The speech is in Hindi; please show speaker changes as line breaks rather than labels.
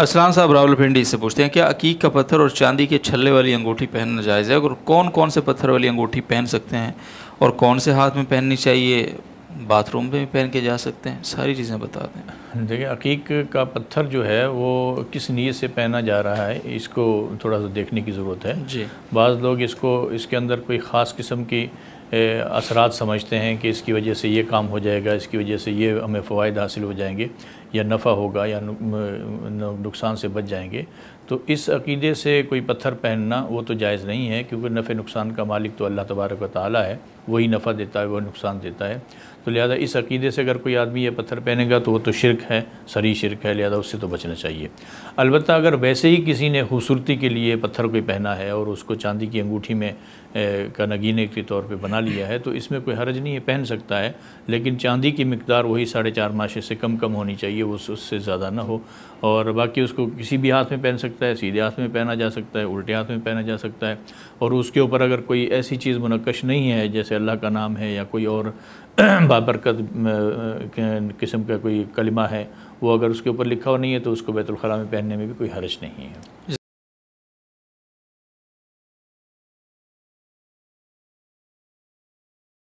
असलान साहब रावलपिंडी से पूछते हैं क्या अकीक का पत्थर और चांदी के छल्ले वाली अंगूठी पहनना जायज़ है और कौन कौन से पत्थर वाली अंगूठी पहन सकते हैं और कौन से हाथ में पहननी चाहिए बाथरूम में भी पहन के जा सकते हैं सारी चीज़ें बता दें देखिए अकीक का पत्थर जो है वो
किस नीयत से पहना जा रहा है इसको थोड़ा सा देखने की ज़रूरत है जी बाज़ लोग इसको इसके अंदर कोई ख़ास किस्म की असरात समझते हैं कि इसकी वजह से ये काम हो जाएगा इसकी वजह से ये हमें फ़वाद हासिल हो जाएंगे या नफ़ा होगा या नुकसान से बच जाएंगे तो इस अकीदे से कोई पत्थर पहनना वो तो जायज़ नहीं है क्योंकि नफ़े नुकसान का मालिक तो अल्लाह तबारक व ताली है वही नफ़ा देता है वही नुकसान देता है तो लिहाजा इस अकीदे से अगर कोई आदमी ये पत्थर पहनेगा तो वो तो शिरक है सरी शिरक है लिहाजा उससे तो बचना चाहिए अलबत् अगर वैसे ही किसी ने खूबसूरती के लिए पत्थर कोई पहना है और उसको चांदी की अंगूठी में का नगीने के तौर पर बना बना लिया है तो इसमें कोई हर्ज नहीं है पहन सकता है लेकिन चांदी की मकदार वही साढ़े चार माशे से कम कम होनी चाहिए वो उससे ज़्यादा ना हो और बाकी उसको किसी भी हाथ में पहन सकता है सीधे हाथ में पहना जा सकता है उल्टे हाथ में पहना जा सकता है और उसके ऊपर अगर कोई ऐसी चीज़ मुनकश नहीं है जैसे अल्लाह का नाम है या कोई और बाबरकत किस्म का कोई कलमा है वो अगर उसके ऊपर लिखा हुआ नहीं है तो उसको बैतुलखला में पहनने में भी कोई हर्ज नहीं है